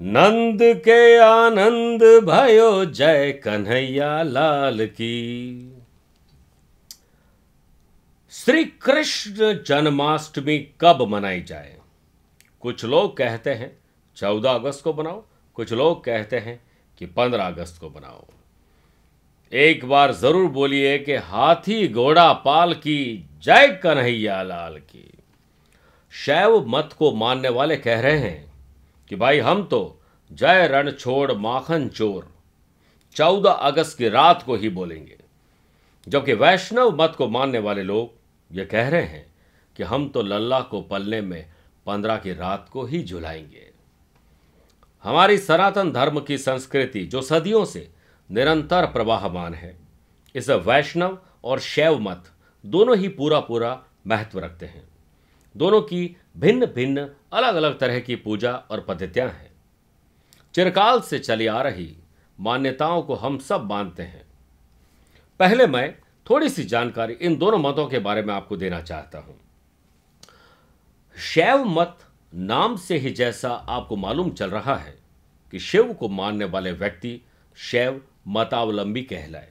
नंद के आनंद भयो जय कन्हैया लाल की श्री कृष्ण जन्माष्टमी कब मनाई जाए कुछ लोग कहते हैं चौदह अगस्त को बनाओ कुछ लोग कहते हैं कि पंद्रह अगस्त को बनाओ एक बार जरूर बोलिए कि हाथी घोड़ा पाल की जय कन्हैया लाल की शैव मत को मानने वाले कह रहे हैं कि भाई हम तो जय रण छोड़ माखन चोर चौदह अगस्त की रात को ही बोलेंगे जबकि वैष्णव मत को मानने वाले लोग ये कह रहे हैं कि हम तो लल्ला को पलने में पंद्रह की रात को ही झुलाएंगे हमारी सनातन धर्म की संस्कृति जो सदियों से निरंतर प्रवाहमान है इसे वैष्णव और शैव मत दोनों ही पूरा पूरा महत्व रखते हैं दोनों की भिन्न भिन्न अलग अलग तरह की पूजा और पद्धतियां हैं चिरकाल से चली आ रही मान्यताओं को हम सब मानते हैं पहले मैं थोड़ी सी जानकारी इन दोनों मतों के बारे में आपको देना चाहता हूं शैव मत नाम से ही जैसा आपको मालूम चल रहा है कि शिव को मानने वाले व्यक्ति शैव मतावलंबी कहलाए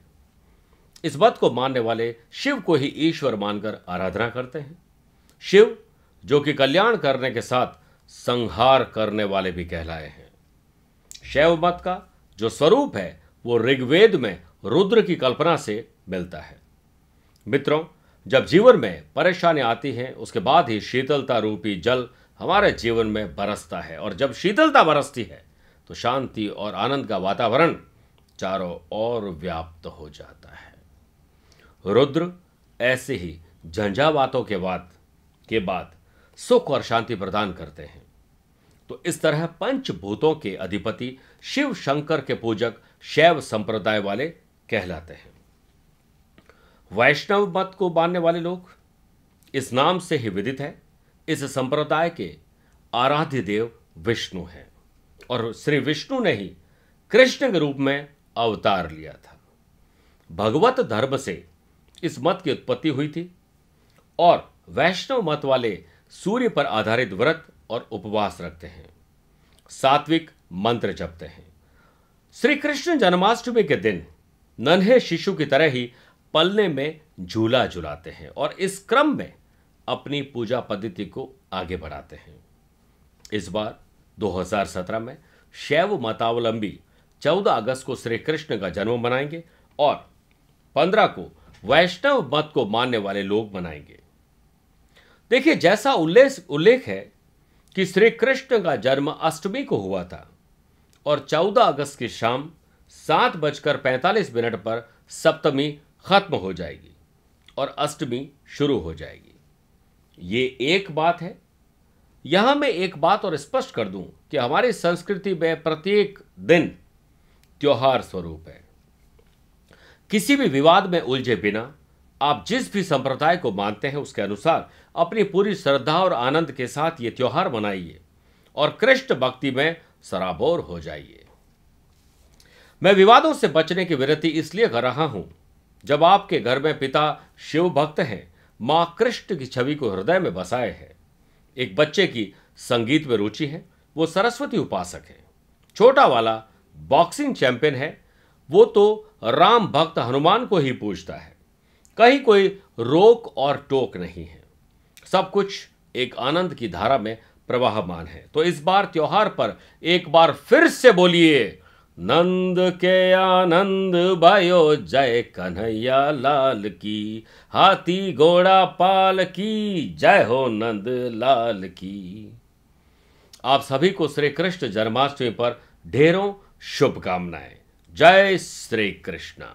इस मत को मानने वाले शिव को ही ईश्वर मानकर आराधना करते हैं शिव जो कि कल्याण करने के साथ संहार करने वाले भी कहलाए हैं शैव मत का जो स्वरूप है वो ऋग्वेद में रुद्र की कल्पना से मिलता है मित्रों जब जीवन में परेशानी आती है उसके बाद ही शीतलता रूपी जल हमारे जीवन में बरसता है और जब शीतलता बरसती है तो शांति और आनंद का वातावरण चारों ओर व्याप्त हो जाता है रुद्र ऐसे ही झंझावातों के बाद के बाद सुख और शांति प्रदान करते हैं तो इस तरह पंचभूतों के अधिपति शिव शंकर के पूजक शैव संप्रदाय वाले कहलाते हैं वैष्णव मत को मानने वाले लोग इस नाम से ही विदित है इस संप्रदाय के आराध्य देव विष्णु हैं और श्री विष्णु ने ही कृष्ण के रूप में अवतार लिया था भगवत धर्म से इस मत की उत्पत्ति हुई थी और वैष्णव मत वाले सूर्य पर आधारित व्रत और उपवास रखते हैं सात्विक मंत्र जपते हैं श्री कृष्ण जन्माष्टमी के दिन नन्हे शिशु की तरह ही पलने में झूला झुलाते हैं और इस क्रम में अपनी पूजा पद्धति को आगे बढ़ाते हैं इस बार 2017 में शैव मतावलंबी 14 अगस्त को श्री कृष्ण का जन्म मनाएंगे और 15 को वैष्णव मत को मानने वाले लोग मनाएंगे देखिए जैसा उल्लेख उल्लेख है कि श्री कृष्ण का जन्म अष्टमी को हुआ था और 14 अगस्त की शाम सात बजकर पैंतालीस मिनट पर सप्तमी खत्म हो जाएगी और अष्टमी शुरू हो जाएगी ये एक बात है यहां मैं एक बात और स्पष्ट कर दूं कि हमारी संस्कृति में प्रत्येक दिन त्योहार स्वरूप है किसी भी विवाद में उलझे बिना आप जिस भी संप्रदाय को मानते हैं उसके अनुसार अपनी पूरी श्रद्धा और आनंद के साथ ये त्यौहार मनाइए और कृष्ण भक्ति में सराबोर हो जाइए मैं विवादों से बचने की विरति इसलिए कर रहा हूं जब आपके घर में पिता शिव भक्त हैं माँ कृष्ण की छवि को हृदय में बसाए हैं एक बच्चे की संगीत में रुचि है वो सरस्वती उपासक है छोटा वाला बॉक्सिंग चैंपियन है वो तो राम भक्त हनुमान को ही पूजता है कहीं कोई रोक और टोक नहीं है सब कुछ एक आनंद की धारा में प्रवाहमान है तो इस बार त्योहार पर एक बार फिर से बोलिए नंद के आनंद भयो जय कन्हैया लाल की हाथी घोड़ा पाल की जय हो नंद लाल की आप सभी को श्री कृष्ण जन्माष्टमी पर ढेरों शुभकामनाएं जय श्री कृष्ण